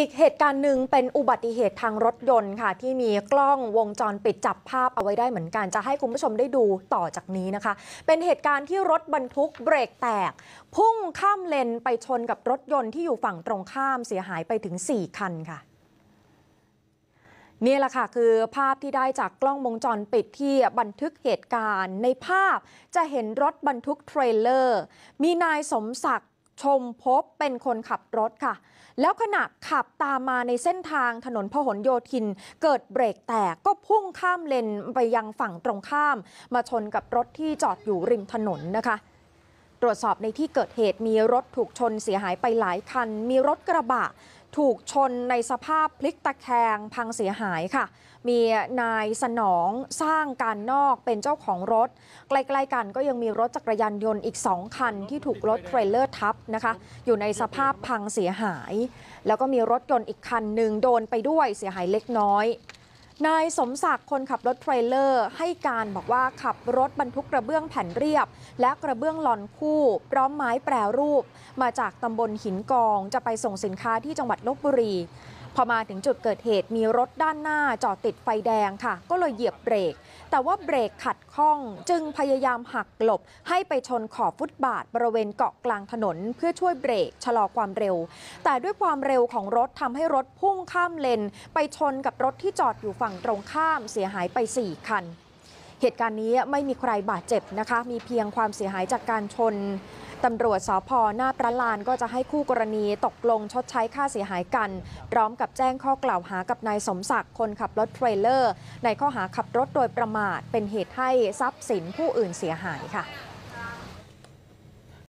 อีกเหตุการณ์หนึ่งเป็นอุบัติเหตุทางรถยนต์ค่ะที่มีกล้องวงจรปิดจับภาพเอาไว้ได้เหมือนกัน จะให้คุณผู้ชมได้ดูต่อจากนี้นะคะ เป็นเหตุการณ์ที่รถบรรทุกเบรกแตก พุ่งข้ามเลนไปชนกับรถยนต์ที่อยู่ฝั่งตรงข้ามเสียหายไปถึง 4 คันค่ะนี่แหละค่ะคือภาพที่ได้จากกล้องวงจรปิดที่บันทึกเหตุการณ์ ในภาพจะเห็นรถบรรทุกเทรลเลอร์มีนายสมศักดิ์ชมพบเป็นคนขับรถค่ะ แล้วขณะขับตามมาในเส้นทางถนนพหลโยธิน เกิดเบรกแตกก็พุ่งข้ามเลนไปยังฝั่งตรงข้าม มาชนกับรถที่จอดอยู่ริมถนนนะคะ ตรวจสอบในที่เกิดเหตุมีรถถูกชนเสียหายไปหลายคัน มีรถกระบะถูกชนในสภาพพลิกตะแคงพังเสียหายค่ะ มีนายสนองสร้างการนอกเป็นเจ้าของรถใกล้ๆกันก็ยังมีรถจักรยานยนต์อีก 2 คัน ที่ถูกรถเทรลเลอร์ทับนะคะอยู่ในสภาพพังเสียหาย แล้วก็มีรถยนต์อีกคันหนึ่ง โดนไปด้วยเสียหายเล็กน้อยนายสมศักดิ์คนขับรถเทรลเลอร์ให้การบอกว่าขับรถบรรทุกกระเบื้องแผ่นเรียบ และกระเบื้องหลอนคู่ พร้อมไม้แปรรูป มาจากตำบลหินกองจะไปส่งสินค้าที่จังหวัดลบบุรีพอมาถึงจุดเกิดเหตุมีรถด้านหน้า จอดติดไฟแดงค่ะ ก็เลยเหยียบเบรก แต่ว่าเบรกขัดข้องจึงพยายามหักหลบ ให้ไปชนขอบฟุตบาท บริเวณเกาะกลางถนน เพื่อช่วยเบรกชะลอความเร็ว แต่ด้วยความเร็วของรถทำให้รถพุ่งข้ามเลนไปชนกับรถที่จอดอยู่ฝั่งตรงข้ามเสียหายไป4คันเหตุการณ์นี้ไม่มีใครบาดเจ็บนะคะ มีเพียงความเสียหายจากการชนตำรวจสพหน้าพระลานก็จะให้คู่กรณีตกลงชดใช้ค่าเสียหายกัน พร้อมกับแจ้งข้อกล่าวหากับนายสมศักดิ์คนขับรถเทรลเลอร์ ในข้อหาขับรถโดยประมาท เป็นเหตุให้ทรัพย์สินผู้อื่นเสียหายค่ะ